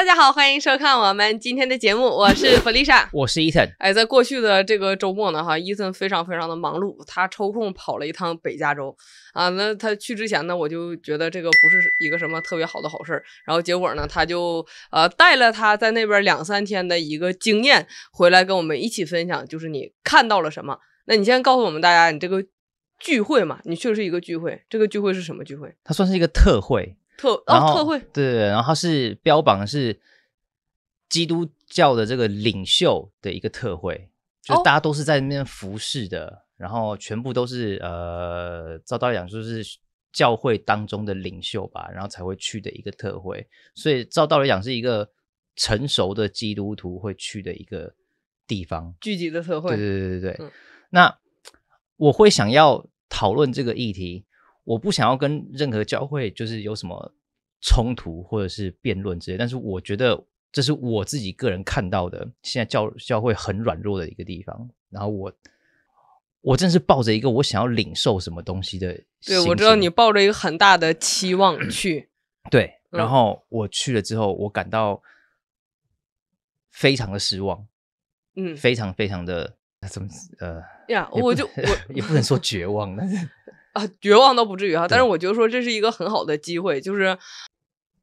大家好，欢迎收看我们今天的节目，我是弗丽莎，我是伊森。哎，在过去的这个周末呢，哈，伊森非常非常的忙碌，他抽空跑了一趟北加州啊。那他去之前呢，我就觉得这个不是一个什么特别好的好事。然后结果呢，他就呃带了他在那边两三天的一个经验回来跟我们一起分享，就是你看到了什么？那你先告诉我们大家，你这个聚会嘛，你确实是一个聚会，这个聚会是什么聚会？它算是一个特会。特哦，特会对，然后是标榜的是基督教的这个领袖的一个特会，就大家都是在那边服侍的，然后全部都是呃，照道理讲就是教会当中的领袖吧，然后才会去的一个特会，所以照道理讲是一个成熟的基督徒会去的一个地方，聚集的特会，对对对对对。那我会想要讨论这个议题。我不想要跟任何教会就是有什么冲突或者是辩论之类，但是我觉得这是我自己个人看到的，现在教教会很软弱的一个地方。然后我，我正是抱着一个我想要领受什么东西的。对，我知道你抱着一个很大的期望 去。对，然后我去了之后，我感到非常的失望。嗯，非常非常的怎么呃呀，我就我 也不能说绝望，但是。啊，绝望倒不至于哈，但是我觉得说这是一个很好的机会，就是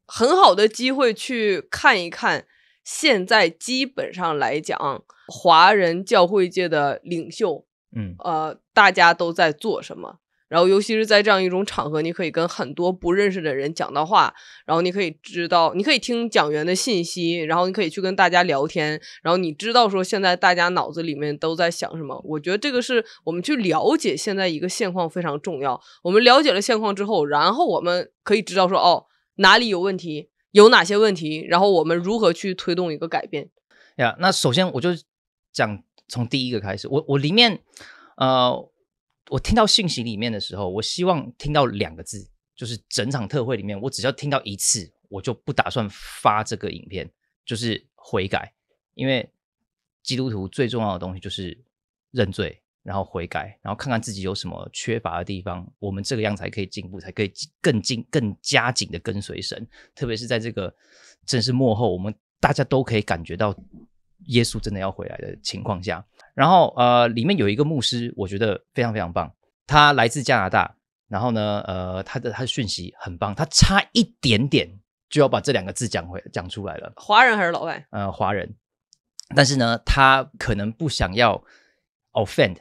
很好的机会去看一看，现在基本上来讲，华人教会界的领袖，嗯，呃，大家都在做什么。然后，尤其是在这样一种场合，你可以跟很多不认识的人讲到话，然后你可以知道，你可以听讲员的信息，然后你可以去跟大家聊天，然后你知道说现在大家脑子里面都在想什么。我觉得这个是我们去了解现在一个现况非常重要。我们了解了现况之后，然后我们可以知道说哦，哪里有问题，有哪些问题，然后我们如何去推动一个改变。呀，那首先我就讲从第一个开始，我我里面呃。我听到信息里面的时候，我希望听到两个字，就是整场特会里面，我只要听到一次，我就不打算发这个影片，就是悔改。因为基督徒最重要的东西就是认罪，然后悔改，然后看看自己有什么缺乏的地方，我们这个样才可以进步，才可以更进、更加紧的跟随神。特别是在这个正是幕后，我们大家都可以感觉到耶稣真的要回来的情况下。然后呃，里面有一个牧师，我觉得非常非常棒。他来自加拿大，然后呢，呃，他的他的讯息很棒。他差一点点就要把这两个字讲回讲出来了。华人还是老外？呃，华人。但是呢，他可能不想要 offend，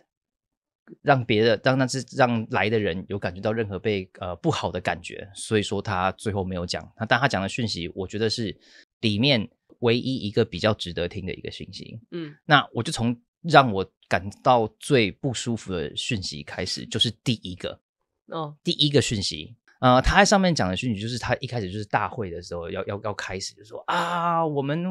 让别的让那是让来的人有感觉到任何被呃不好的感觉，所以说他最后没有讲。他但他讲的讯息，我觉得是里面唯一一个比较值得听的一个讯息。嗯，那我就从。让我感到最不舒服的讯息开始就是第一个，哦，第一个讯息，呃，他在上面讲的讯息就是他一开始就是大会的时候要要要开始就说啊，我们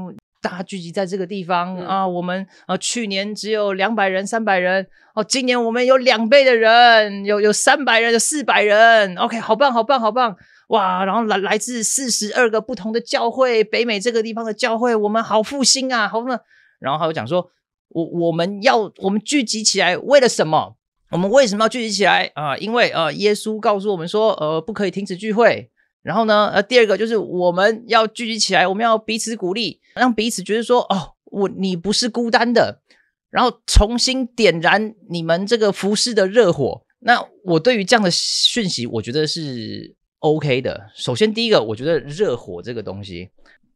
大家聚集在这个地方啊，我们啊去年只有两百人三百人哦，今年我们有两倍的人，有有三百人有四百人，OK，好棒好棒好棒，哇，然后来来自四十二个不同的教会，北美这个地方的教会，我们好复兴啊，好棒，然后还有讲说。我我们要我们聚集起来为了什么？我们为什么要聚集起来啊？因为呃，耶稣告诉我们说，呃，不可以停止聚会。然后呢，呃，第二个就是我们要聚集起来，我们要彼此鼓励，让彼此觉得说，哦，我你不是孤单的。然后重新点燃你们这个服饰的热火。那我对于这样的讯息，我觉得是 OK 的。首先，第一个，我觉得热火这个东西，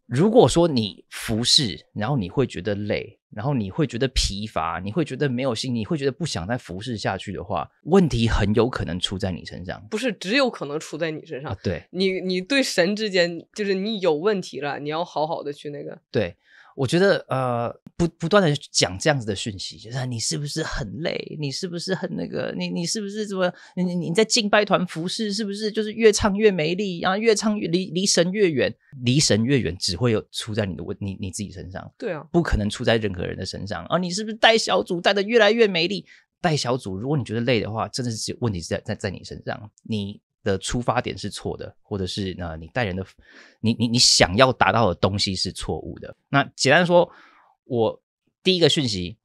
如果说你服侍，然后你会觉得累。然后你会觉得疲乏，你会觉得没有心，你会觉得不想再服侍下去的话，问题很有可能出在你身上，不是只有可能出在你身上。对，你你对神之间，就是你有问题了，你要好好的去那个。对，我觉得呃。不不断的讲这样子的讯息，就是你是不是很累？你是不是很那个？你你是不是怎么？你你在敬拜团服饰是不是就是越唱越没力后越唱越离离神越远，离神越远，只会有出在你的问你你自己身上。对啊，不可能出在任何人的身上。啊，你是不是带小组带的越来越没力？带小组，如果你觉得累的话，真的是问题是在在在你身上。你的出发点是错的，或者是呢，你带人的，你你你想要达到的东西是错误的。那简单说。我第一个讯息，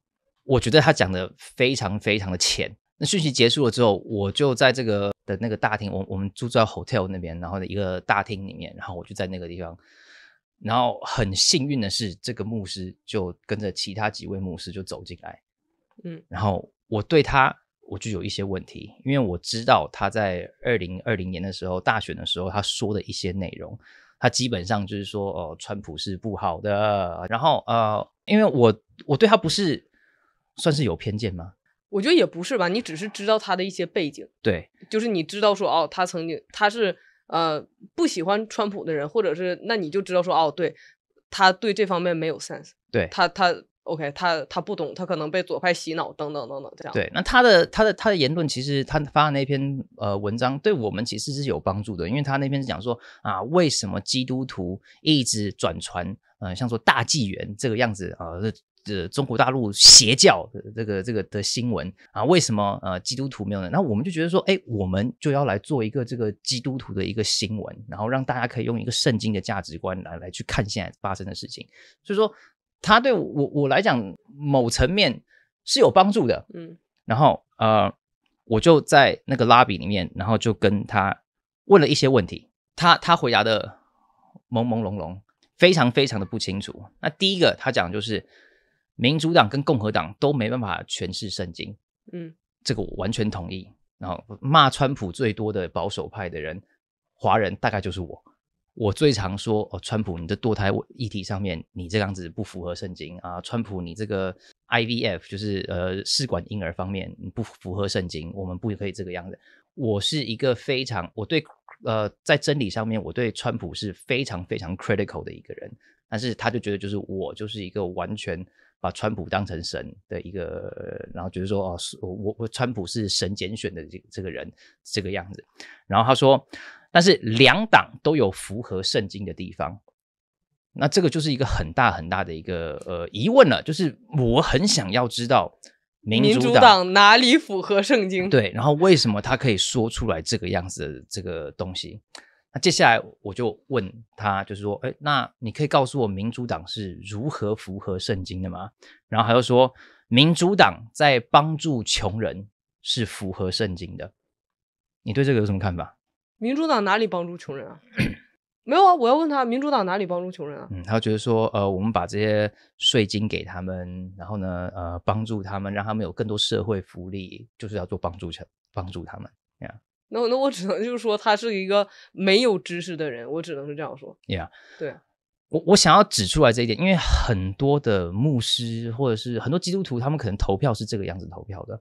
我觉得他讲的非常非常的浅。那讯息结束了之后，我就在这个的那个大厅，我我们住在 hotel 那边，然后一个大厅里面，然后我就在那个地方。然后很幸运的是，这个牧师就跟着其他几位牧师就走进来，嗯，然后我对他，我就有一些问题，因为我知道他在二零二零年的时候大选的时候他说的一些内容。他基本上就是说，哦，川普是不好的。然后，呃，因为我我对他不是算是有偏见吗？我觉得也不是吧。你只是知道他的一些背景，对，就是你知道说，哦，他曾经他是呃不喜欢川普的人，或者是那你就知道说，哦，对，他对这方面没有 sense，对他他。O.K. 他他不懂，他可能被左派洗脑，等等等等，这样。对，那他的他的他的言论，其实他发的那篇呃文章，对我们其实是有帮助的，因为他那篇是讲说啊，为什么基督徒一直转传呃，像说大纪元这个样子啊这、这中国大陆邪教的这个这个的新闻啊，为什么呃基督徒没有呢？那我们就觉得说，哎，我们就要来做一个这个基督徒的一个新闻，然后让大家可以用一个圣经的价值观来来去看现在发生的事情，所以说。他对我我来讲，某层面是有帮助的，嗯，然后呃，我就在那个拉比里面，然后就跟他问了一些问题，他他回答的朦朦胧胧，非常非常的不清楚。那第一个他讲就是，民主党跟共和党都没办法诠释圣经，嗯，这个我完全同意。然后骂川普最多的保守派的人，华人大概就是我。我最常说哦，川普，你的堕胎议题上面，你这样子不符合圣经啊！川普，你这个 IVF 就是呃试管婴儿方面不符合圣经，我们不可以这个样子。我是一个非常我对呃在真理上面，我对川普是非常非常 critical 的一个人。但是他就觉得就是我就是一个完全把川普当成神的一个，然后觉得说哦，我我川普是神拣选的这这个人这个样子。然后他说。但是两党都有符合圣经的地方，那这个就是一个很大很大的一个呃疑问了。就是我很想要知道民主党哪里符合圣经？对，然后为什么他可以说出来这个样子的这个东西？那接下来我就问他，就是说，哎，那你可以告诉我民主党是如何符合圣经的吗？然后他又说，民主党在帮助穷人是符合圣经的。你对这个有什么看法？民主党哪里帮助穷人啊？没有啊！我要问他，民主党哪里帮助穷人啊？嗯，他觉得说，呃，我们把这些税金给他们，然后呢，呃，帮助他们，让他们有更多社会福利，就是要做帮助城，帮助他们呀。那那我只能就是说，他是一个没有知识的人，我只能是这样说。Yeah，对我我想要指出来这一点，因为很多的牧师或者是很多基督徒，他们可能投票是这个样子投票的。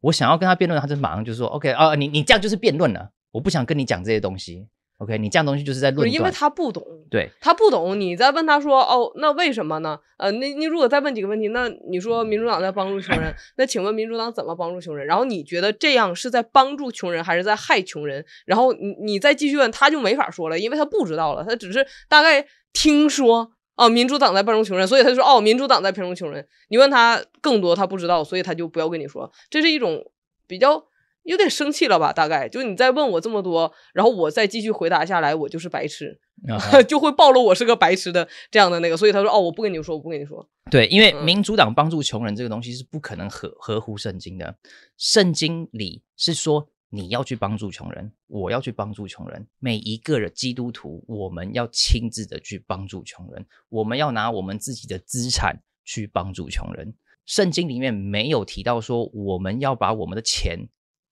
我想要跟他辩论，他就马上就是说，OK 啊，你你这样就是辩论了。我不想跟你讲这些东西，OK？你这样东西就是在论断，因为他不懂，对他不懂。你再问他说：“哦，那为什么呢？”呃，那你如果再问几个问题，那你说民主党在帮助穷人，那请问民主党怎么帮助穷人？然后你觉得这样是在帮助穷人还是在害穷人？然后你你再继续问，他就没法说了，因为他不知道了，他只是大概听说哦，民主党在帮助穷人，所以他说哦，民主党在帮助穷人。你问他更多，他不知道，所以他就不要跟你说。这是一种比较。有点生气了吧？大概就你再问我这么多，然后我再继续回答下来，我就是白痴，就会暴露我是个白痴的这样的那个。所以他说：“哦，我不跟你说，我不跟你说。”对，因为民主党帮助穷人这个东西是不可能合合乎圣经的。圣经里是说你要去帮助穷人，我要去帮助穷人。每一个人基督徒，我们要亲自的去帮助穷人，我们要拿我们自己的资产去帮助穷人。圣经里面没有提到说我们要把我们的钱。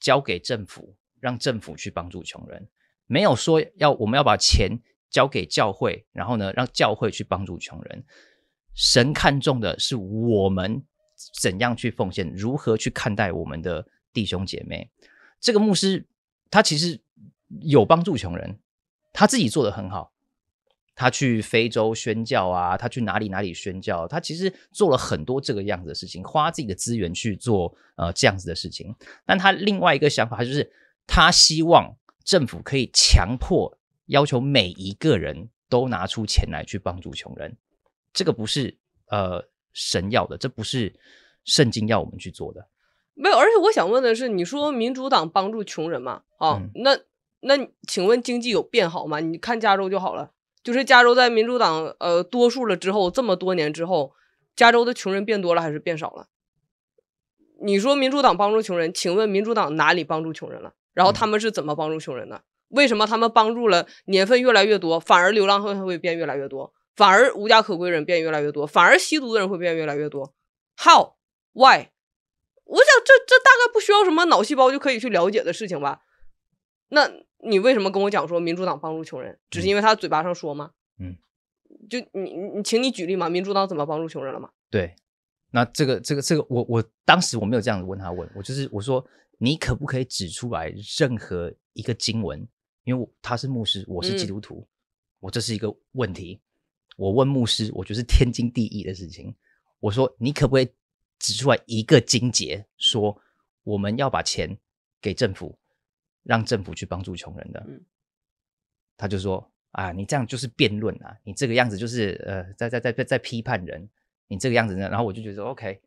交给政府，让政府去帮助穷人，没有说要我们要把钱交给教会，然后呢，让教会去帮助穷人。神看重的是我们怎样去奉献，如何去看待我们的弟兄姐妹。这个牧师他其实有帮助穷人，他自己做的很好。他去非洲宣教啊，他去哪里哪里宣教？他其实做了很多这个样子的事情，花自己的资源去做呃这样子的事情。但他另外一个想法，就是他希望政府可以强迫要求每一个人都拿出钱来去帮助穷人。这个不是呃神要的，这不是圣经要我们去做的。没有，而且我想问的是，你说民主党帮助穷人嘛，啊，那那请问经济有变好吗？你看加州就好了。就是加州在民主党呃多数了之后，这么多年之后，加州的穷人变多了还是变少了？你说民主党帮助穷人，请问民主党哪里帮助穷人了？然后他们是怎么帮助穷人的？为什么他们帮助了年份越来越多，反而流浪汉会变越来越多，反而无家可归人变越来越多，反而吸毒的人会变越来越多？How why？我想这这大概不需要什么脑细胞就可以去了解的事情吧？那。你为什么跟我讲说民主党帮助穷人，只是因为他嘴巴上说吗？嗯，就你你请你举例嘛，民主党怎么帮助穷人了嘛？对，那这个这个这个，我我当时我没有这样子问他，问我就是我说你可不可以指出来任何一个经文，因为他是牧师，我是基督徒，我这是一个问题，我问牧师，我觉得是天经地义的事情。我说你可不可以指出来一个经节，说我们要把钱给政府。让政府去帮助穷人的，他就说：“啊，你这样就是辩论啊，你这个样子就是呃，在在在在在批判人，你这个样子呢？”然后我就觉得，OK，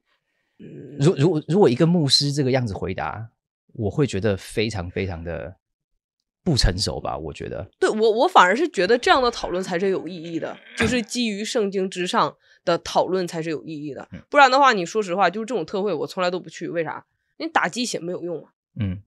如如如果一个牧师这个样子回答，我会觉得非常非常的不成熟吧？我觉得，对我我反而是觉得这样的讨论才是有意义的，就是基于圣经之上的讨论才是有意义的。不然的话，你说实话，就是这种特惠我从来都不去，为啥？你打鸡血没有用啊？嗯。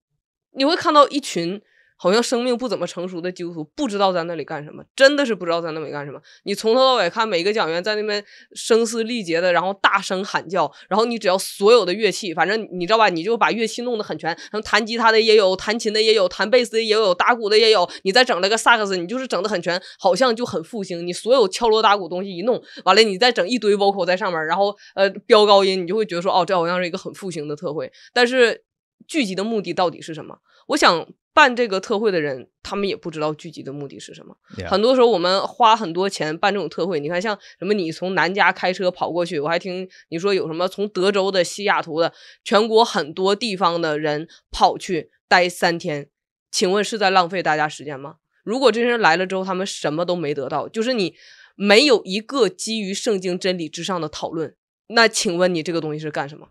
你会看到一群好像生命不怎么成熟的基督徒，不知道在那里干什么，真的是不知道在那里干什么。你从头到尾看，每个讲员在那边声嘶力竭的，然后大声喊叫，然后你只要所有的乐器，反正你知道吧，你就把乐器弄得很全，什么弹吉他的也有，弹琴的也有，弹贝斯的也有，打鼓的也有，你再整了个萨克斯，你就是整得很全，好像就很复兴。你所有敲锣打鼓东西一弄完了，你再整一堆 vocal 在上面，然后呃飙高音，你就会觉得说，哦，这好像是一个很复兴的特会，但是。聚集的目的到底是什么？我想办这个特会的人，他们也不知道聚集的目的是什么。很多时候，我们花很多钱办这种特会，你看，像什么，你从南加开车跑过去，我还听你说有什么从德州的、西雅图的、全国很多地方的人跑去待三天。请问是在浪费大家时间吗？如果这些人来了之后，他们什么都没得到，就是你没有一个基于圣经真理之上的讨论，那请问你这个东西是干什么？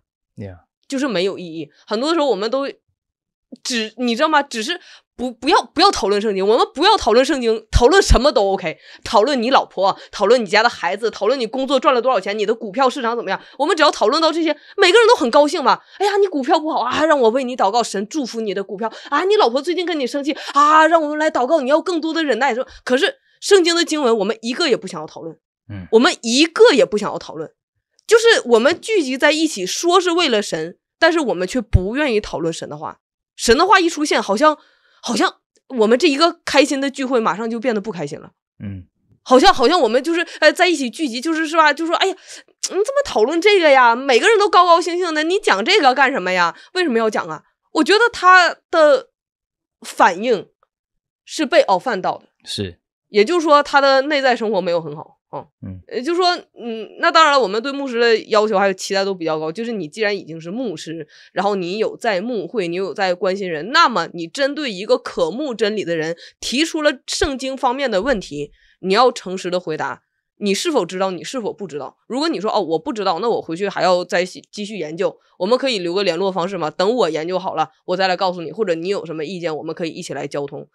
就是没有意义。很多时候，我们都只你知道吗？只是不不要不要讨论圣经。我们不要讨论圣经，讨论什么都 OK。讨论你老婆，讨论你家的孩子，讨论你工作赚了多少钱，你的股票市场怎么样？我们只要讨论到这些，每个人都很高兴嘛。哎呀，你股票不好啊，让我为你祷告，神祝福你的股票啊。你老婆最近跟你生气啊，让我们来祷告，你要更多的忍耐。说可是圣经的经文，我们一个也不想要讨论。嗯，我们一个也不想要讨论。就是我们聚集在一起，说是为了神，但是我们却不愿意讨论神的话。神的话一出现，好像好像我们这一个开心的聚会马上就变得不开心了。嗯，好像好像我们就是呃在一起聚集，就是是吧？就说哎呀，你怎么讨论这个呀？每个人都高高兴兴的，你讲这个干什么呀？为什么要讲啊？我觉得他的反应是被熬饭到的。是。也就是说，他的内在生活没有很好啊。嗯，也就是说，嗯，那当然了，我们对牧师的要求还有期待都比较高。就是你既然已经是牧师，然后你有在牧会，你有在关心人，那么你针对一个渴慕真理的人提出了圣经方面的问题，你要诚实的回答，你是否知道？你是否不知道？如果你说哦，我不知道，那我回去还要再继续研究。我们可以留个联络方式吗？等我研究好了，我再来告诉你，或者你有什么意见，我们可以一起来交通。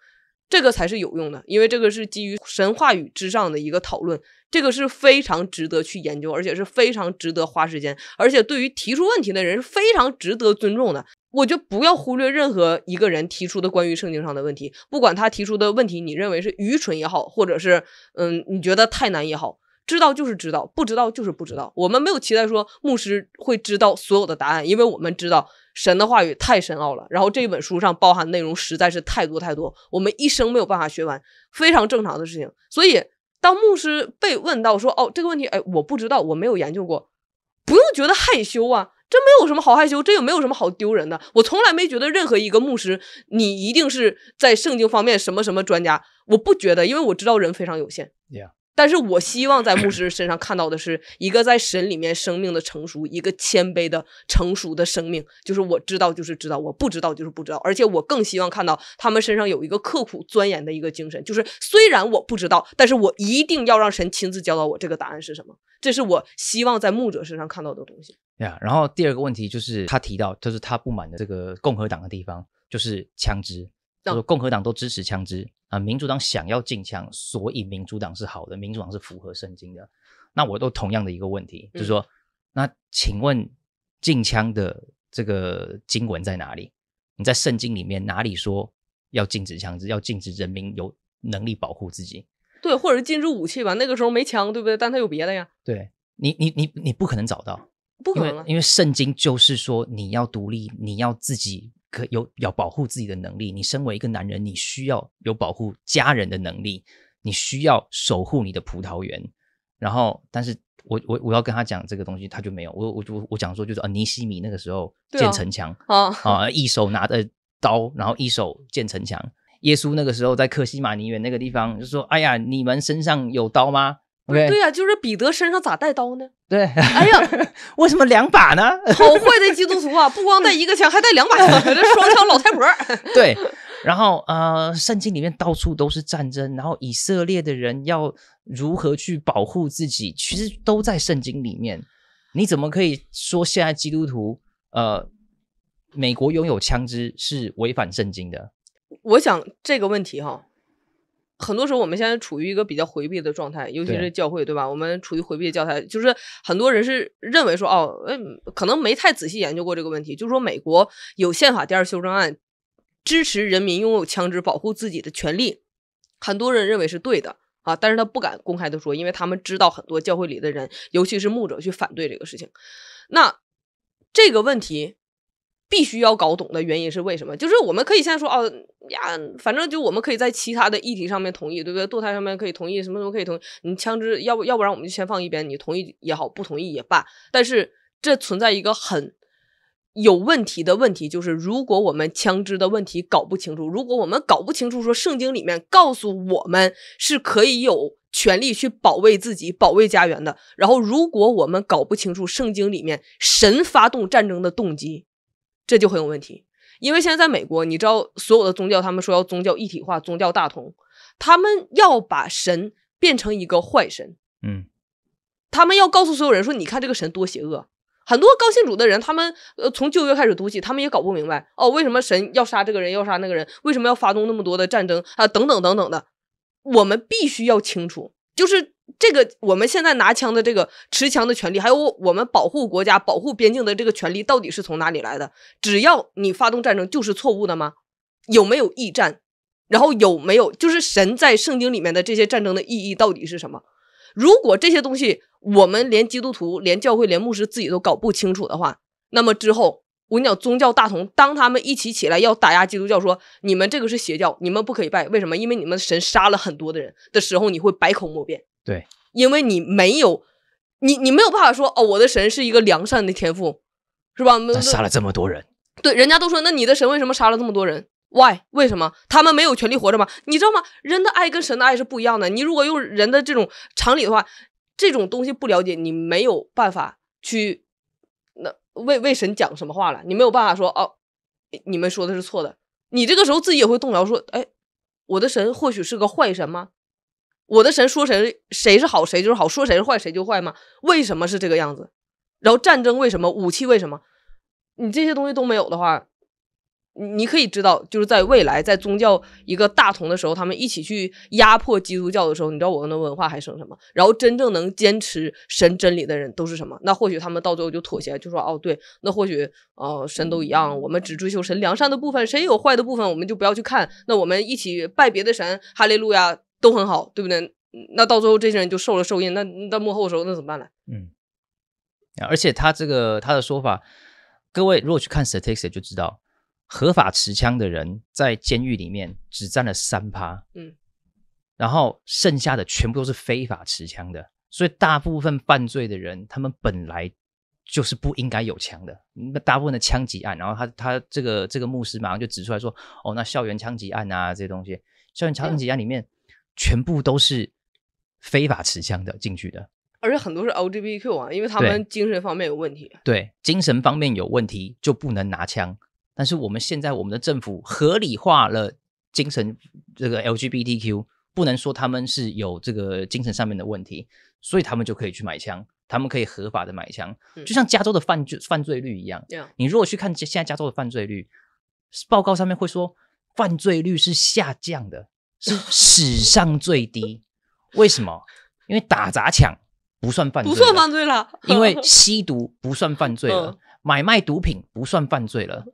这个才是有用的，因为这个是基于神话语之上的一个讨论，这个是非常值得去研究，而且是非常值得花时间，而且对于提出问题的人是非常值得尊重的。我就不要忽略任何一个人提出的关于圣经上的问题，不管他提出的问题你认为是愚蠢也好，或者是嗯你觉得太难也好。知道就是知道，不知道就是不知道。我们没有期待说牧师会知道所有的答案，因为我们知道神的话语太深奥了。然后这一本书上包含内容实在是太多太多，我们一生没有办法学完，非常正常的事情。所以，当牧师被问到说：“哦，这个问题，哎，我不知道，我没有研究过。”不用觉得害羞啊，这没有什么好害羞，这也没有什么好丢人的。我从来没觉得任何一个牧师，你一定是在圣经方面什么什么专家，我不觉得，因为我知道人非常有限。但是我希望在牧师身上看到的是一个在神里面生命的成熟，一个谦卑的成熟的生命。就是我知道就是知道，我不知道就是不知道。而且我更希望看到他们身上有一个刻苦钻研的一个精神。就是虽然我不知道，但是我一定要让神亲自教导我这个答案是什么。这是我希望在牧者身上看到的东西。呀，然后第二个问题就是他提到，就是他不满的这个共和党的地方，就是枪支。就是、共和党都支持枪支啊，民主党想要禁枪，所以民主党是好的，民主党是符合圣经的。那我都同样的一个问题，就说那请问禁枪的这个经文在哪里？你在圣经里面哪里说要禁止枪支，要禁止人民有能力保护自己？对，或者是禁止武器吧？那个时候没枪，对不对？但他有别的呀。对你，你，你，你不可能找到，不可能，因为圣经就是说你要独立，你要自己。可有要保护自己的能力，你身为一个男人，你需要有保护家人的能力，你需要守护你的葡萄园。然后，但是我我我要跟他讲这个东西，他就没有。我我我我讲说就是啊，尼西米那个时候建城墙啊啊，一手拿着刀，然后一手建城墙。耶稣那个时候在克西马尼园那个地方，就说：“哎呀，你们身上有刀吗？”对呀，就是彼得身上咋带刀呢？对，哎呀，为什么两把呢？好坏的基督徒啊，不光带一个枪，还带两把枪，这双枪老太婆。对，然后呃，圣经里面到处都是战争，然后以色列的人要如何去保护自己，其实都在圣经里面。你怎么可以说现在基督徒呃，美国拥有枪支是违反圣经的？我想这个问题哈。很多时候，我们现在处于一个比较回避的状态，尤其是教会，对吧？我们处于回避的教态，就是很多人是认为说，哦，可能没太仔细研究过这个问题。就是说，美国有宪法第二修正案，支持人民拥有枪支保护自己的权利。很多人认为是对的啊，但是他不敢公开的说，因为他们知道很多教会里的人，尤其是牧者去反对这个事情。那这个问题。必须要搞懂的原因是为什么？就是我们可以现在说哦呀，反正就我们可以在其他的议题上面同意，对不对？堕胎上面可以同意，什么什么可以同意。你枪支要不要不然我们就先放一边，你同意也好，不同意也罢。但是这存在一个很有问题的问题，就是如果我们枪支的问题搞不清楚，如果我们搞不清楚说圣经里面告诉我们是可以有权利去保卫自己、保卫家园的，然后如果我们搞不清楚圣经里面神发动战争的动机。这就很有问题，因为现在在美国，你知道所有的宗教，他们说要宗教一体化、宗教大同，他们要把神变成一个坏神，嗯，他们要告诉所有人说，你看这个神多邪恶。很多高信主的人，他们呃从旧约开始读起，他们也搞不明白，哦，为什么神要杀这个人，要杀那个人，为什么要发动那么多的战争啊，等等等等的。我们必须要清楚，就是。这个我们现在拿枪的这个持枪的权利，还有我们保护国家、保护边境的这个权利，到底是从哪里来的？只要你发动战争，就是错误的吗？有没有义战？然后有没有就是神在圣经里面的这些战争的意义到底是什么？如果这些东西我们连基督徒、连教会、连牧师自己都搞不清楚的话，那么之后我跟你讲，宗教大同当他们一起起来要打压基督教，说你们这个是邪教，你们不可以拜，为什么？因为你们神杀了很多的人的时候，你会百口莫辩。对，因为你没有，你你没有办法说哦，我的神是一个良善的天赋，是吧？杀了这么多人，对，人家都说，那你的神为什么杀了这么多人？Why？为什么他们没有权利活着吗？你知道吗？人的爱跟神的爱是不一样的。你如果用人的这种常理的话，这种东西不了解，你没有办法去那为为神讲什么话了。你没有办法说哦，你们说的是错的。你这个时候自己也会动摇，说，哎，我的神或许是个坏神吗？我的神说谁谁是好谁就是好，说谁是坏谁就坏吗？为什么是这个样子？然后战争为什么？武器为什么？你这些东西都没有的话，你可以知道，就是在未来在宗教一个大同的时候，他们一起去压迫基督教的时候，你知道我们的文化还剩什么？然后真正能坚持神真理的人都是什么？那或许他们到最后就妥协，就说哦对，那或许呃神都一样，我们只追求神良善的部分，谁有坏的部分我们就不要去看。那我们一起拜别的神，哈利路亚。都很好，对不对？那到最后这些人就受了受验，那那幕后的时候那怎么办呢？嗯，而且他这个他的说法，各位如果去看 statistics 就知道，合法持枪的人在监狱里面只占了三趴，嗯，然后剩下的全部都是非法持枪的，所以大部分犯罪的人他们本来就是不应该有枪的。那大部分的枪击案，然后他他这个这个牧师马上就指出来说，哦，那校园枪击案啊这些东西，校园枪击案里面。全部都是非法持枪的进去的，而且很多是 LGBTQ 啊，因为他们精神方面有问题。对，精神方面有问题就不能拿枪。但是我们现在我们的政府合理化了精神这个 LGBTQ，不能说他们是有这个精神上面的问题，所以他们就可以去买枪，他们可以合法的买枪。就像加州的犯罪犯罪率一样，你如果去看现在加州的犯罪率报告上面会说犯罪率是下降的。是史上最低，为什么？因为打砸抢不算犯罪，不算犯罪了；因为吸毒不算犯罪了，买卖毒品不算犯罪了。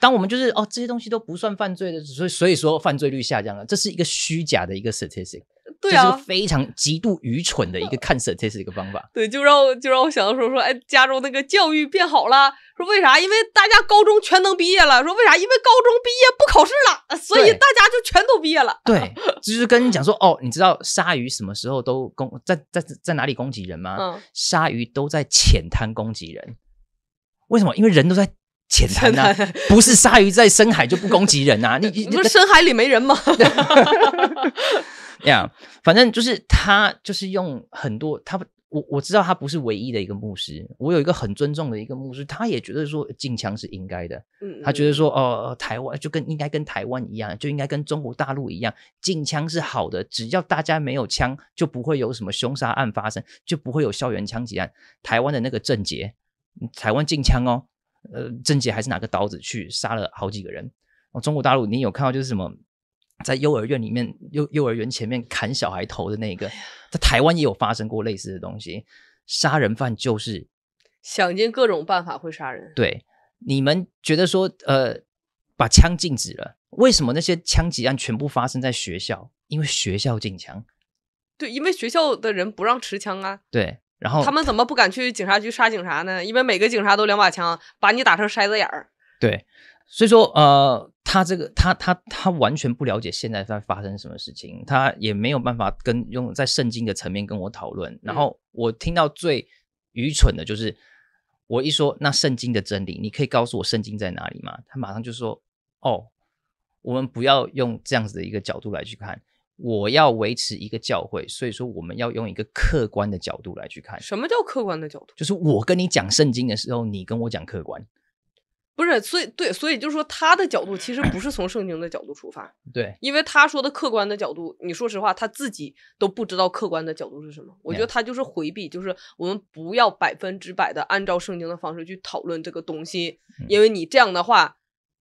当我们就是哦，这些东西都不算犯罪的，所所以说犯罪率下降了，这是一个虚假的一个 statistic。对啊，非常极度愚蠢的一个看 s t a t i s t i c 一个方法。对，就让就让我想到说说，哎，加州那个教育变好了，说为啥？因为大家高中全能毕业了，说为啥？因为高中毕业不考试了，所以大家就全都毕业了。对，就是跟你讲说哦，你知道鲨鱼什么时候都攻在在在哪里攻击人吗？嗯，鲨鱼都在浅滩攻击人。为什么？因为人都在浅滩呢，不是鲨鱼在深海就不攻击人啊？你不是深海里没人吗？呀，反正就是他，就是用很多他，我我知道他不是唯一的一个牧师。我有一个很尊重的一个牧师，他也觉得说禁枪是应该的。嗯，他觉得说哦，台湾就跟应该跟台湾一样，就应该跟中国大陆一样，禁枪是好的。只要大家没有枪，就不会有什么凶杀案发生，就不会有校园枪击案。台湾的那个郑杰，台湾禁枪哦，呃，郑杰还是拿个刀子去杀了好几个人。哦，中国大陆你有看到就是什么？在幼儿园里面，幼幼儿园前面砍小孩头的那个，在台湾也有发生过类似的东西。杀人犯就是想尽各种办法会杀人。对，你们觉得说呃，把枪禁止了，为什么那些枪击案全部发生在学校？因为学校禁枪。对，因为学校的人不让持枪啊。对，然后他们怎么不敢去警察局杀警察呢？因为每个警察都两把枪，把你打成筛子眼儿。对，所以说呃。他这个，他他他完全不了解现在在发生什么事情，他也没有办法跟用在圣经的层面跟我讨论。然后我听到最愚蠢的就是，我一说那圣经的真理，你可以告诉我圣经在哪里吗？他马上就说：“哦，我们不要用这样子的一个角度来去看，我要维持一个教会，所以说我们要用一个客观的角度来去看。什么叫客观的角度？就是我跟你讲圣经的时候，你跟我讲客观。”不是，所以对，所以就是说，他的角度其实不是从圣经的角度出发，对，因为他说的客观的角度，你说实话，他自己都不知道客观的角度是什么。我觉得他就是回避，就是我们不要百分之百的按照圣经的方式去讨论这个东西，因为你这样的话，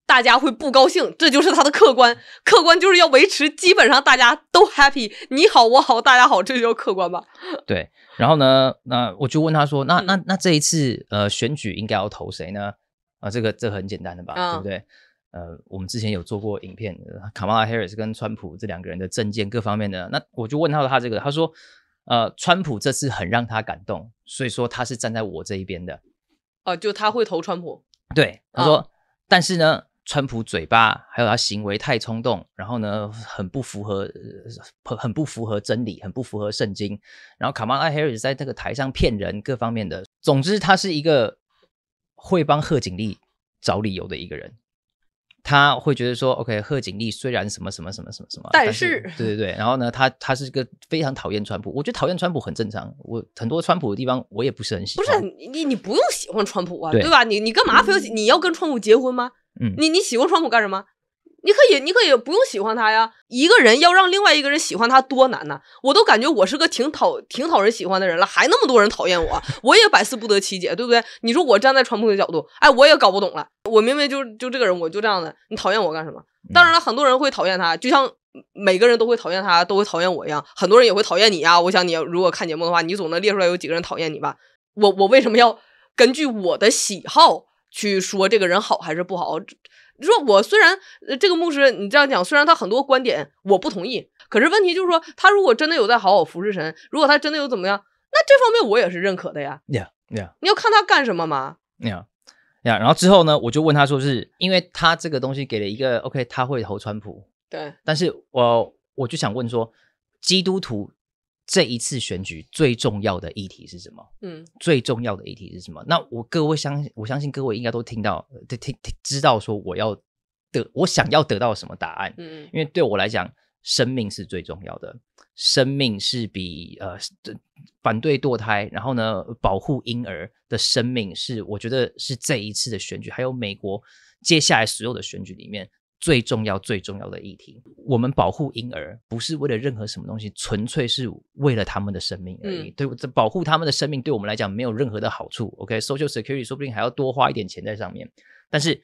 大家会不高兴。这就是他的客观，客观就是要维持基本上大家都 happy，你好我好大家好，这就叫客观吧？对。然后呢，那我就问他说，那那那这一次呃选举应该要投谁呢？啊，这个这很简单的吧，对不对？呃，我们之前有做过影片，卡马拉·哈里斯跟川普这两个人的政见各方面的。那我就问到他这个，他说：“呃，川普这次很让他感动，所以说他是站在我这一边的。”哦，就他会投川普。对，他说：“但是呢，川普嘴巴还有他行为太冲动，然后呢，很不符合很很不符合真理，很不符合圣经。然后卡马拉·哈里斯在这个台上骗人各方面的。总之，他是一个。”会帮贺锦丽找理由的一个人，他会觉得说：“OK，贺锦丽虽然什么什么什么什么什么，但是对对对。然后呢，他他是一个非常讨厌川普，我觉得讨厌川普很正常。我很多川普的地方我也不是很喜欢。不是你，你不用喜欢川普啊，对吧？你你干嘛非要你要跟川普结婚吗？嗯，你你喜欢川普干什么？”你可以，你可以不用喜欢他呀。一个人要让另外一个人喜欢他，多难呐！我都感觉我是个挺讨挺讨人喜欢的人了，还那么多人讨厌我，我也百思不得其解，对不对？你说我站在传播的角度，哎，我也搞不懂了。我明明就就这个人，我就这样的，你讨厌我干什么？当然了，很多人会讨厌他，就像每个人都会讨厌他，都会讨厌我一样，很多人也会讨厌你呀。我想你，如果看节目的话，你总能列出来有几个人讨厌你吧？我我为什么要根据我的喜好去说这个人好还是不好？你说我虽然这个牧师你这样讲，虽然他很多观点我不同意，可是问题就是说他如果真的有在好好服侍神，如果他真的有怎么样，那这方面我也是认可的呀。呀呀，你要看他干什么吗？呀呀，然后之后呢，我就问他说是因为他这个东西给了一个 OK，他会投川普。对，但是我我就想问说基督徒。这一次选举最重要的议题是什么？嗯，最重要的议题是什么？那我各位相，我相信各位应该都听到、听、听知道说，我要得，我想要得到什么答案？嗯，因为对我来讲，生命是最重要的，生命是比呃反对堕胎，然后呢，保护婴儿的生命是，我觉得是这一次的选举，还有美国接下来所有的选举里面。最重要最重要的议题，我们保护婴儿不是为了任何什么东西，纯粹是为了他们的生命而已。对，保护他们的生命对我们来讲没有任何的好处。OK，Social Security 说不定还要多花一点钱在上面，但是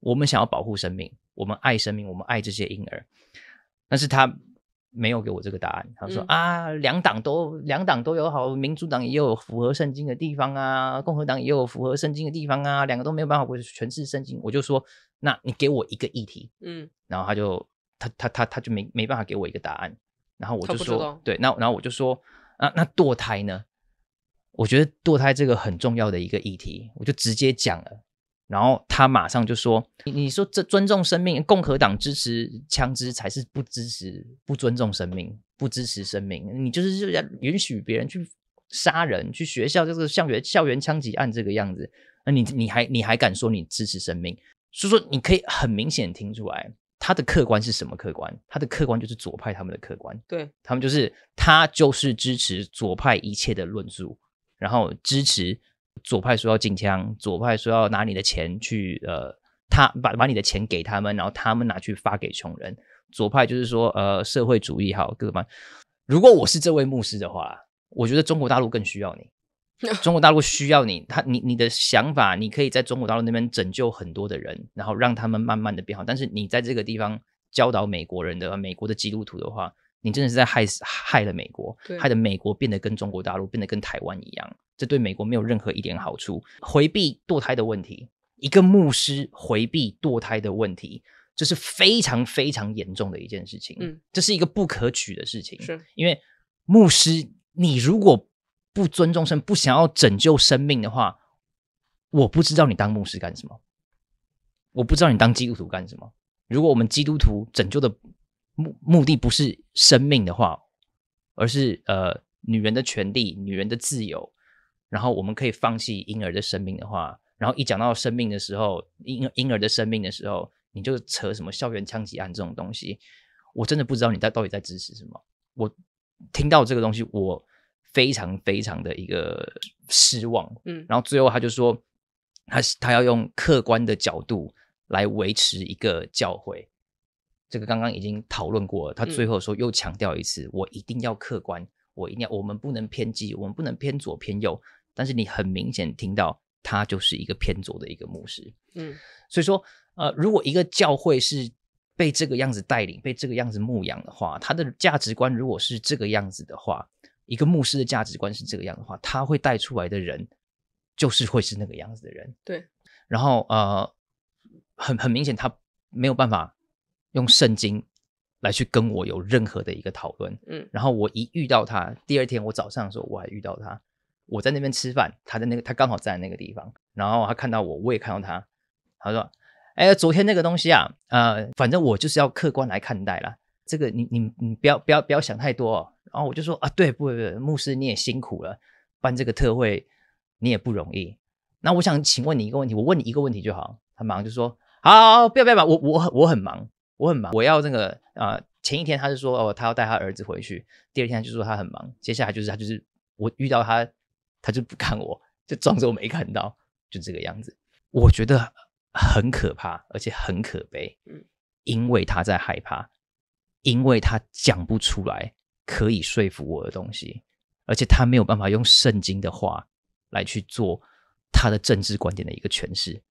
我们想要保护生命，我们爱生命，我们爱这些婴儿，但是他。没有给我这个答案，他说啊，两党都两党都有好，民主党也有符合圣经的地方啊，共和党也有符合圣经的地方啊，两个都没有办法完全释圣经。我就说，那你给我一个议题，嗯，然后他就他他他他就没没办法给我一个答案，然后我就说对，那然后我就说那那堕胎呢？我觉得堕胎这个很重要的一个议题，我就直接讲了。然后他马上就说：“你你说这尊重生命，共和党支持枪支才是不支持、不尊重生命、不支持生命。你就是是要允许别人去杀人，去学校就是校园校园枪击案这个样子。那你你还你还敢说你支持生命？所以说你可以很明显听出来他的客观是什么客观？他的客观就是左派他们的客观，对，他们就是他就是支持左派一切的论述，然后支持。”左派说要禁枪，左派说要拿你的钱去呃，他把把你的钱给他们，然后他们拿去发给穷人。左派就是说呃，社会主义好，各位们。如果我是这位牧师的话，我觉得中国大陆更需要你。中国大陆需要你，他你你的想法，你可以在中国大陆那边拯救很多的人，然后让他们慢慢的变好。但是你在这个地方教导美国人的美国的基督徒的话，你真的是在害死害了美国，害的美国变得跟中国大陆变得跟台湾一样。这对美国没有任何一点好处。回避堕胎的问题，一个牧师回避堕胎的问题，这是非常非常严重的一件事情。嗯，这是一个不可取的事情。是，因为牧师，你如果不尊重生，不想要拯救生命的话，我不知道你当牧师干什么，我不知道你当基督徒干什么。如果我们基督徒拯救的目目的不是生命的话，而是呃，女人的权利，女人的自由。然后我们可以放弃婴儿的生命的话，然后一讲到生命的时候，婴婴儿的生命的时候，你就扯什么校园枪击案这种东西，我真的不知道你在到底在支持什么。我听到这个东西，我非常非常的一个失望。嗯，然后最后他就说，他他要用客观的角度来维持一个教会，这个刚刚已经讨论过了。他最后说又强调一次，我一定要客观，我一定要，我们不能偏激，我们不能偏左偏右。但是你很明显听到他就是一个偏左的一个牧师，嗯，所以说呃，如果一个教会是被这个样子带领，被这个样子牧养的话，他的价值观如果是这个样子的话，一个牧师的价值观是这个样的话，他会带出来的人就是会是那个样子的人，对。然后呃，很很明显，他没有办法用圣经来去跟我有任何的一个讨论，嗯。然后我一遇到他，第二天我早上的时候我还遇到他。我在那边吃饭，他在那个，他刚好在那个地方，然后他看到我，我也看到他，他说：“哎，昨天那个东西啊，呃，反正我就是要客观来看待啦。这个你你你不要不要不要想太多。”哦。”然后我就说：“啊，对，不不，牧师你也辛苦了，办这个特会你也不容易。那我想请问你一个问题，我问你一个问题就好。”他忙就说：“好，不要不要吧，我我我很忙，我很忙，我要那个啊。”前一天他就说：“哦，他要带他儿子回去。”第二天就说他很忙，接下来就是他就是我遇到他。他就不看我，就装作没看到，就这个样子。我觉得很可怕，而且很可悲。嗯，因为他在害怕，因为他讲不出来可以说服我的东西，而且他没有办法用圣经的话来去做他的政治观点的一个诠释。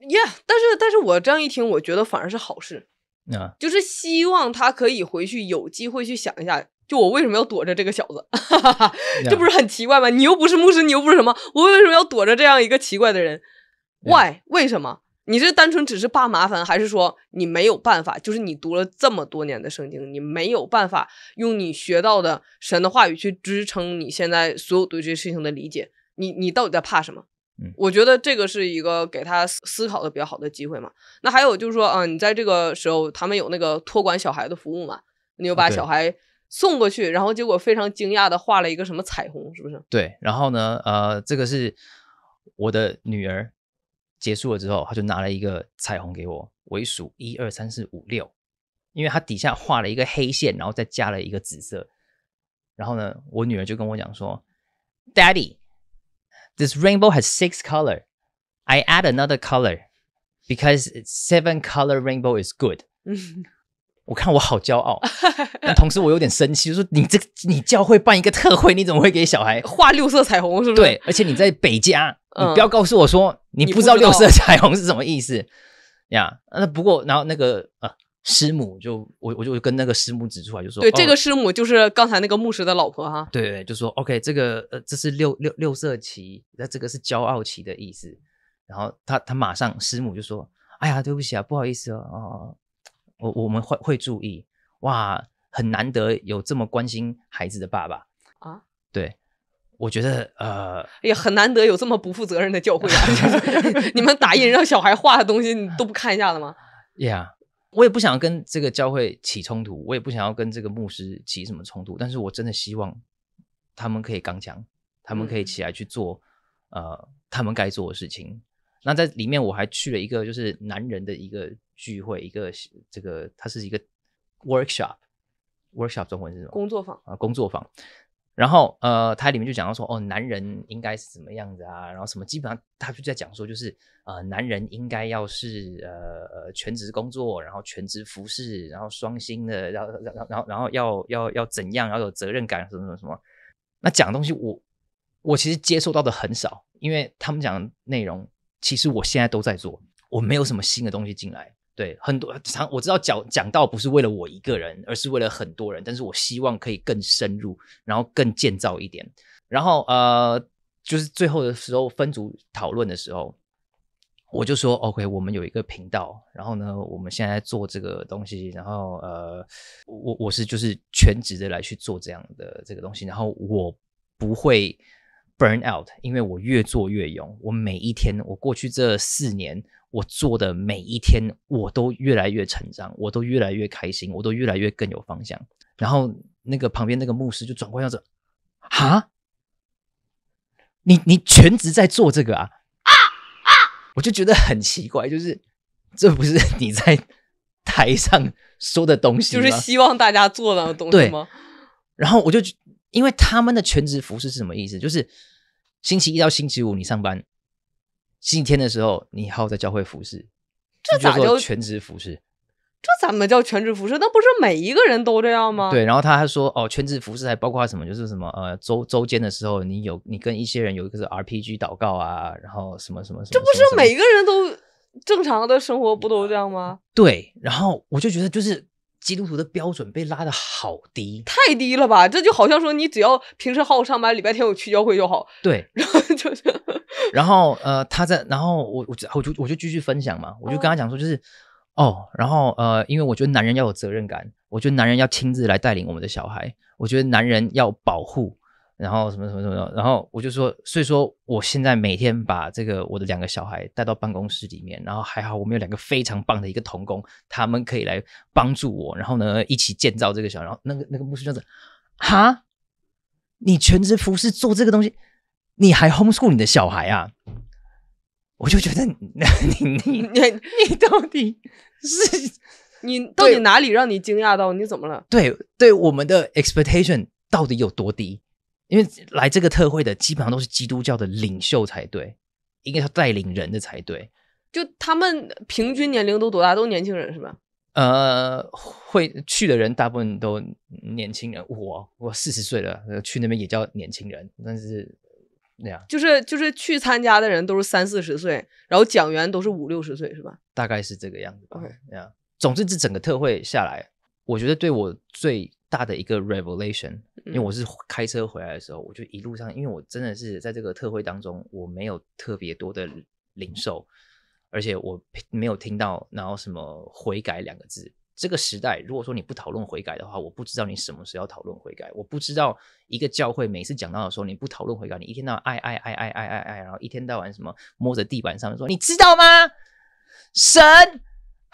耶，但是，但是我这样一听，我觉得反而是好事。那就是希望他可以回去，有机会去想一下。就我为什么要躲着这个小子，这不是很奇怪吗？你又不是牧师，你又不是什么，我为什么要躲着这样一个奇怪的人？Why？为什么？你是单纯只是怕麻烦，还是说你没有办法？就是你读了这么多年的圣经，你没有办法用你学到的神的话语去支撑你现在所有对这些事情的理解？你你到底在怕什么？我觉得这个是一个给他思考的比较好的机会嘛。那还有就是说，嗯，你在这个时候他们有那个托管小孩的服务嘛？你有把小孩。送过去，然后结果非常惊讶的画了一个什么彩虹，是不是？对，然后呢，呃，这个是我的女儿。结束了之后，她就拿了一个彩虹给我，我一数一二三四五六，因为它底下画了一个黑线，然后再加了一个紫色。然后呢，我女儿就跟我讲说：“Daddy，this rainbow has six color. I add another color because seven color rainbow is good.” 我看我好骄傲，但同时我有点生气，就说你这你教会办一个特会，你怎么会给小孩画六色彩虹？是不是？对，而且你在北加，你不要告诉我说你不知道六色彩虹是什么意思呀？那不过，然后那个呃，师母就我我就跟那个师母指出来，就说对，这个师母就是刚才那个牧师的老婆哈，对，就说 OK，这个呃，这是六六六色旗，那这个是骄傲旗的意思。然后他他马上师母就说：“哎呀，对不起啊，不好意思哦。”我我们会会注意，哇，很难得有这么关心孩子的爸爸啊！对，我觉得呃，也很难得有这么不负责任的教会啊！你们打印让小孩画的东西你都不看一下了吗？Yeah，我也不想跟这个教会起冲突，我也不想要跟这个牧师起什么冲突，但是我真的希望他们可以刚强，他们可以起来去做呃他们该做的事情。那在里面我还去了一个就是男人的一个聚会，一个这个它是一个 workshop，workshop 中文是什么？工作坊啊，工作坊。然后呃，它里面就讲到说哦，男人应该是怎么样子啊？然后什么？基本上他就在讲说，就是呃，男人应该要是呃全职工作，然后全职服饰，然后双薪的，然后然后然后然后要要要怎样，要有责任感什么什么什么。那讲东西我我其实接受到的很少，因为他们讲内容。其实我现在都在做，我没有什么新的东西进来。对，很多常我知道讲讲到不是为了我一个人，而是为了很多人。但是我希望可以更深入，然后更建造一点。然后呃，就是最后的时候分组讨论的时候，我就说 OK，我们有一个频道。然后呢，我们现在做这个东西。然后呃，我我是就是全职的来去做这样的这个东西。然后我不会。Burn out，因为我越做越勇。我每一天，我过去这四年，我做的每一天，我都越来越成长，我都越来越开心，我都越来越更有方向。然后那个旁边那个牧师就转过样子，啊，你你全职在做这个啊？”啊，我就觉得很奇怪，就是这不是你在台上说的东西，就是希望大家做的东西吗？然后我就。因为他们的全职服饰是什么意思？就是星期一到星期五你上班，星期天的时候你还在教会服饰，这咋叫全职服饰？这怎么叫全职服饰？那不是每一个人都这样吗？对。然后他还说，哦，全职服饰还包括什么？就是什么呃，周周间的时候，你有你跟一些人有一个是 RPG 祷告啊，然后什么什么什么。这不是每个人都正常的生活不都这样吗？对。然后我就觉得就是。基督徒的标准被拉的好低，太低了吧？这就好像说，你只要平时好好上班，礼拜天我去教会就好。对，然后就是，然后呃，他在，然后我我我就我就继续分享嘛，我就跟他讲说，就是哦，然后呃，因为我觉得男人要有责任感，我觉得男人要亲自来带领我们的小孩，我觉得男人要保护。然后什么什么什么，然后我就说，所以说我现在每天把这个我的两个小孩带到办公室里面，然后还好我们有两个非常棒的一个童工，他们可以来帮助我，然后呢一起建造这个小然后那个那个牧师就问：“哈，你全职服侍做这个东西，你还 homeschool 你的小孩啊？”我就觉得你 你你 你你到底是 你到底哪里让你惊讶到？你怎么了？对对，我们的 expectation 到底有多低？因为来这个特会的基本上都是基督教的领袖才对，应该是带领人的才对。就他们平均年龄都多大？都年轻人是吧？呃，会去的人大部分都年轻人。我我四十岁了，去那边也叫年轻人。但是那样，就是就是去参加的人都是三四十岁，然后讲员都是五六十岁，是吧？大概是这个样子吧。这样，总之这整个特会下来，我觉得对我最。大的一个 revelation，因为我是开车回来的时候，我就一路上，因为我真的是在这个特会当中，我没有特别多的零售，而且我没有听到然后什么悔改两个字。这个时代，如果说你不讨论悔改的话，我不知道你什么时候讨论悔改。我不知道一个教会每次讲到的时候，你不讨论悔改，你一天到晚爱爱爱爱爱爱爱，然后一天到晚什么摸着地板上面说，你知道吗？神。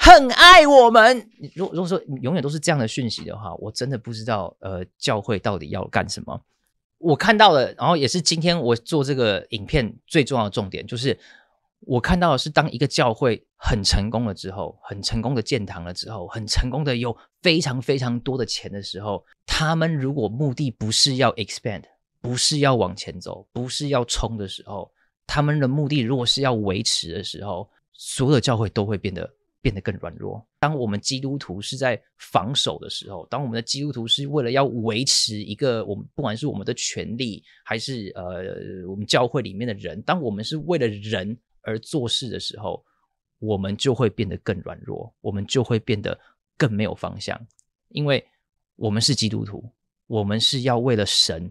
很爱我们。如果如果说永远都是这样的讯息的话，我真的不知道呃，教会到底要干什么。我看到的，然后也是今天我做这个影片最重要的重点，就是我看到的是，当一个教会很成功了之后，很成功的建堂了之后，很成功的有非常非常多的钱的时候，他们如果目的不是要 expand，不是要往前走，不是要冲的时候，他们的目的如果是要维持的时候，所有教会都会变得。变得更软弱。当我们基督徒是在防守的时候，当我们的基督徒是为了要维持一个我们不管是我们的权利，还是呃我们教会里面的人，当我们是为了人而做事的时候，我们就会变得更软弱，我们就会变得更没有方向，因为我们是基督徒，我们是要为了神。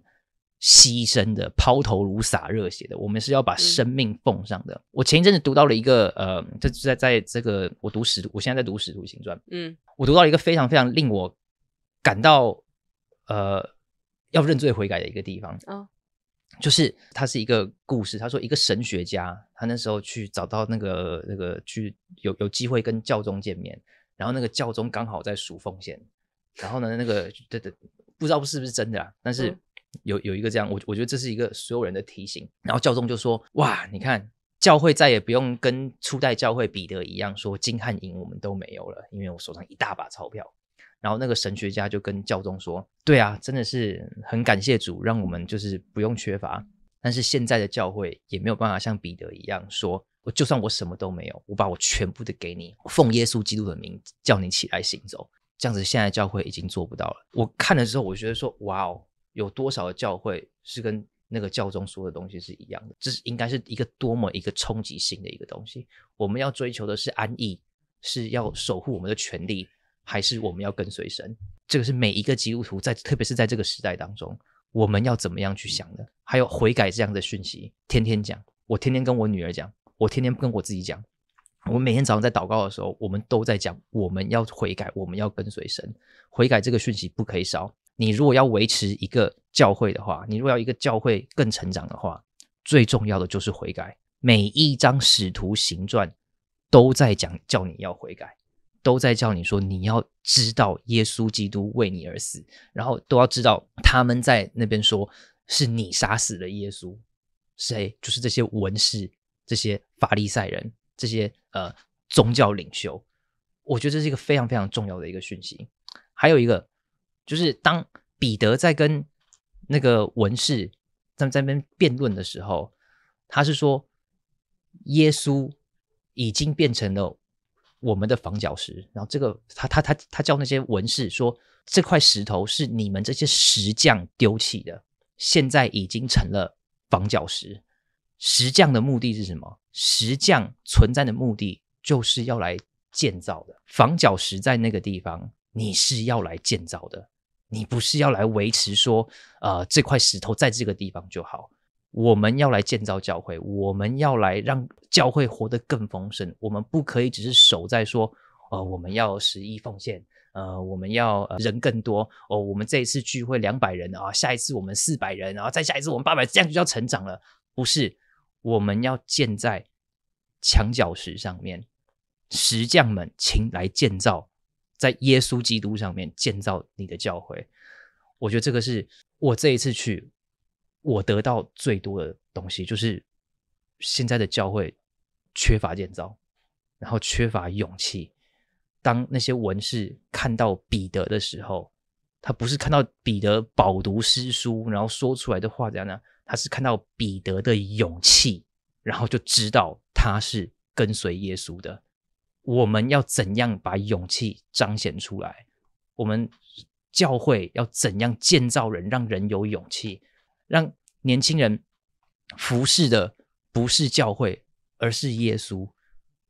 牺牲的、抛头颅、洒热血的，我们是要把生命奉上的。我前一阵子读到了一个，呃，这在在这个，我读史，我现在在读《史徒行传》，嗯，我读到了一个非常非常令我感到呃要认罪悔改的一个地方啊，就是它是一个故事。他说，一个神学家，他那时候去找到那个那个去有有机会跟教宗见面，然后那个教宗刚好在属奉献，然后呢，那个对对，不知道是不是真的，但是。有有一个这样，我我觉得这是一个所有人的提醒。然后教宗就说：“哇，你看，教会再也不用跟初代教会彼得一样说金、汉、银我们都没有了，因为我手上一大把钞票。”然后那个神学家就跟教宗说：“对啊，真的是很感谢主，让我们就是不用缺乏。但是现在的教会也没有办法像彼得一样说，我就算我什么都没有，我把我全部的给你，奉耶稣基督的名叫你起来行走。这样子，现在教会已经做不到了。我看的时候，我觉得说：哇哦。”有多少教会是跟那个教宗说的东西是一样的？这是应该是一个多么一个冲击性的一个东西！我们要追求的是安逸，是要守护我们的权利，还是我们要跟随神？这个是每一个基督徒在，特别是在这个时代当中，我们要怎么样去想的？还有悔改这样的讯息，天天讲，我天天跟我女儿讲，我天天跟我自己讲，我每天早上在祷告的时候，我们都在讲，我们要悔改，我们要跟随神，悔改这个讯息不可以少。你如果要维持一个教会的话，你如果要一个教会更成长的话，最重要的就是悔改。每一张使徒行传都在讲叫你要悔改，都在叫你说你要知道耶稣基督为你而死，然后都要知道他们在那边说是你杀死了耶稣，谁就是这些文士、这些法利赛人、这些呃宗教领袖。我觉得这是一个非常非常重要的一个讯息，还有一个。就是当彼得在跟那个文士在在那边辩论的时候，他是说耶稣已经变成了我们的防角石。然后这个他他他他叫那些文士说，这块石头是你们这些石匠丢弃的，现在已经成了防角石。石匠的目的是什么？石匠存在的目的就是要来建造的。防角石在那个地方，你是要来建造的。你不是要来维持说，呃，这块石头在这个地方就好。我们要来建造教会，我们要来让教会活得更丰盛。我们不可以只是守在说，呃，我们要十一奉献，呃，我们要人更多哦。我们这一次聚会两百人啊，下一次我们四百人，然后再下一次我们八百，这样就叫成长了？不是，我们要建在墙角石上面，石匠们，请来建造。在耶稣基督上面建造你的教会，我觉得这个是我这一次去我得到最多的东西。就是现在的教会缺乏建造，然后缺乏勇气。当那些文士看到彼得的时候，他不是看到彼得饱读诗书，然后说出来的话怎样呢？他是看到彼得的勇气，然后就知道他是跟随耶稣的。我们要怎样把勇气彰显出来？我们教会要怎样建造人，让人有勇气，让年轻人服侍的不是教会，而是耶稣，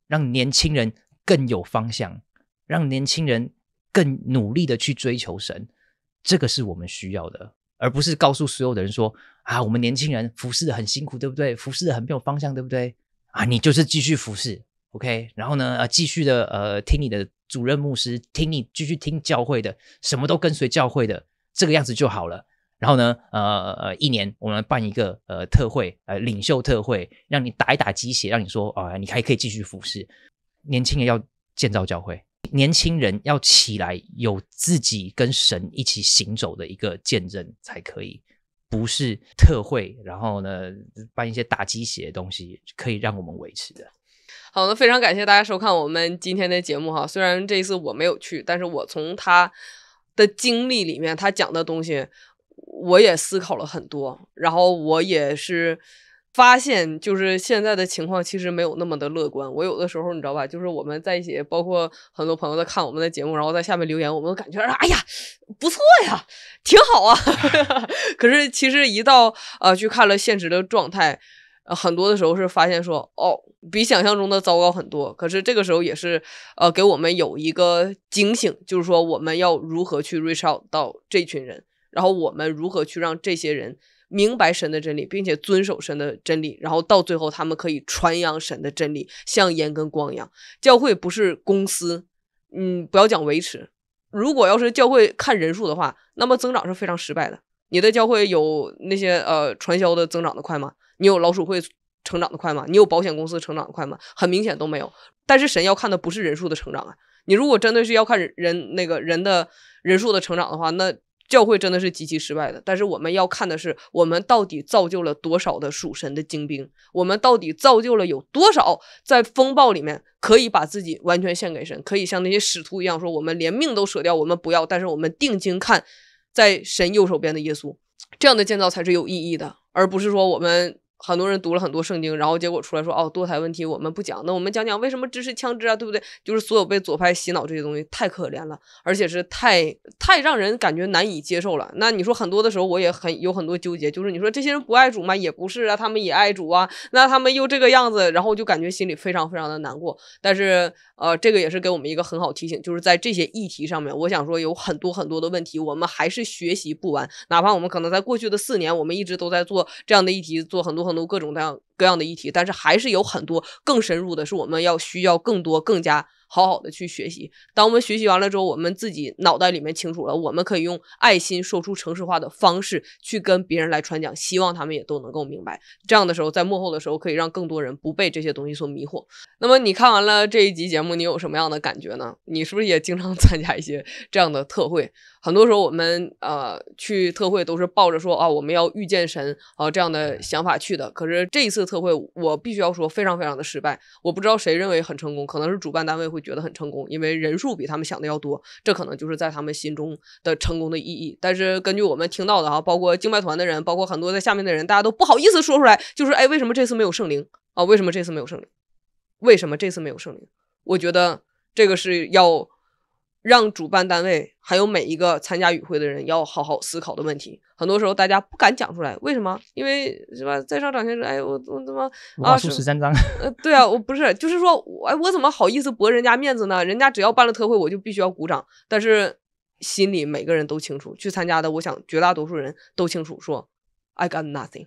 让年轻人更有方向，让年轻人更努力的去追求神。这个是我们需要的，而不是告诉所有的人说：“啊，我们年轻人服侍的很辛苦，对不对？服侍的很没有方向，对不对？啊，你就是继续服侍。” OK，然后呢，呃，继续的，呃，听你的主任牧师，听你继续听教会的，什么都跟随教会的，这个样子就好了。然后呢，呃呃，一年我们办一个呃特会，呃，领袖特会，让你打一打鸡血，让你说啊，你还可以继续服侍。年轻人要建造教会，年轻人要起来有自己跟神一起行走的一个见证才可以。不是特会，然后呢办一些打鸡血的东西，可以让我们维持的。好，的，非常感谢大家收看我们今天的节目哈。虽然这一次我没有去，但是我从他的经历里面，他讲的东西，我也思考了很多。然后我也是发现，就是现在的情况其实没有那么的乐观。我有的时候你知道吧，就是我们在一起，包括很多朋友在看我们的节目，然后在下面留言，我们都感觉哎呀不错呀，挺好啊。可是其实一到呃去看了现实的状态。呃，很多的时候是发现说，哦，比想象中的糟糕很多。可是这个时候也是，呃，给我们有一个警醒，就是说我们要如何去 reach out 到这群人，然后我们如何去让这些人明白神的真理，并且遵守神的真理，然后到最后他们可以传扬神的真理，像盐跟光一样。教会不是公司，嗯，不要讲维持。如果要是教会看人数的话，那么增长是非常失败的。你的教会有那些呃传销的增长的快吗？你有老鼠会成长的快吗？你有保险公司成长的快吗？很明显都没有。但是神要看的不是人数的成长啊！你如果真的是要看人那个人的人数的成长的话，那教会真的是极其失败的。但是我们要看的是，我们到底造就了多少的属神的精兵？我们到底造就了有多少在风暴里面可以把自己完全献给神？可以像那些使徒一样说：“我们连命都舍掉，我们不要。”但是我们定睛看，在神右手边的耶稣，这样的建造才是有意义的，而不是说我们。很多人读了很多圣经，然后结果出来说哦堕胎问题我们不讲，那我们讲讲为什么支持枪支啊，对不对？就是所有被左派洗脑这些东西太可怜了，而且是太太让人感觉难以接受了。那你说很多的时候我也很有很多纠结，就是你说这些人不爱主吗？也不是啊，他们也爱主啊，那他们又这个样子，然后就感觉心里非常非常的难过。但是呃，这个也是给我们一个很好提醒，就是在这些议题上面，我想说有很多很多的问题，我们还是学习不完，哪怕我们可能在过去的四年，我们一直都在做这样的议题，做很多很。各种的。这样的议题，但是还是有很多更深入的，是我们要需要更多、更加好好的去学习。当我们学习完了之后，我们自己脑袋里面清楚了，我们可以用爱心说出城市化的方式去跟别人来传讲，希望他们也都能够明白。这样的时候，在幕后的时候，可以让更多人不被这些东西所迷惑。那么，你看完了这一集节目，你有什么样的感觉呢？你是不是也经常 参加一些这样的特会？很多时候，我们呃去特会都是抱着说啊，我们要遇见神啊这样的想法去的。可是这一次。测绘，我必须要说非常非常的失败。我不知道谁认为很成功，可能是主办单位会觉得很成功，因为人数比他们想的要多，这可能就是在他们心中的成功的意义。但是根据我们听到的啊，包括竞卖团的人，包括很多在下面的人，大家都不好意思说出来，就是哎，为什么这次没有圣灵啊？为什么这次没有圣灵？为什么这次没有圣灵？我觉得这个是要。让主办单位还有每一个参加与会的人要好好思考的问题，很多时候大家不敢讲出来，为什么？因为是吧，在上掌声时，哎，我我怎么啊，数十三张，呃，对啊，我不是，就是说我，哎，我怎么好意思驳人家面子呢？人家只要办了特会，我就必须要鼓掌，但是心里每个人都清楚，去参加的，我想绝大多数人都清楚，说 I got nothing，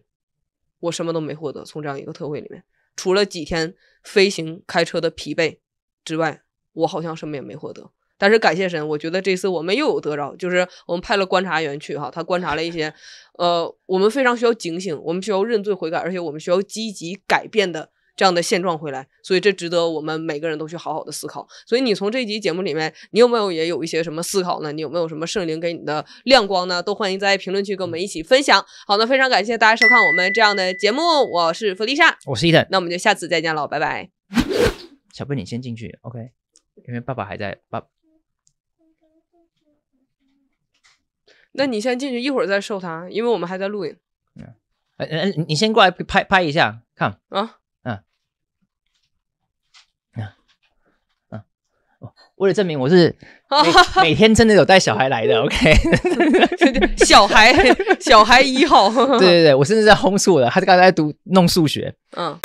我什么都没获得，从这样一个特会里面，除了几天飞行开车的疲惫之外，我好像什么也没获得。但是感谢神，我觉得这次我们又有得着，就是我们派了观察员去哈，他观察了一些，呃，我们非常需要警醒，我们需要认罪悔改，而且我们需要积极改变的这样的现状回来。所以这值得我们每个人都去好好的思考。所以你从这一集节目里面，你有没有也有一些什么思考呢？你有没有什么圣灵给你的亮光呢？都欢迎在评论区跟我们一起分享。好，那非常感谢大家收看我们这样的节目，我是弗丽莎，我是伊藤，那我们就下次再见了，拜拜。小贝，你先进去，OK，因为爸爸还在爸。那你先进去一会儿再收他，因为我们还在录影。嗯，哎哎，你先过来拍拍一下，看啊，嗯，嗯，为了证明我是 每天真的有带小孩来的，OK？小孩，小孩一号。对对对，我甚至在哄数了，他刚才在读弄数学。嗯。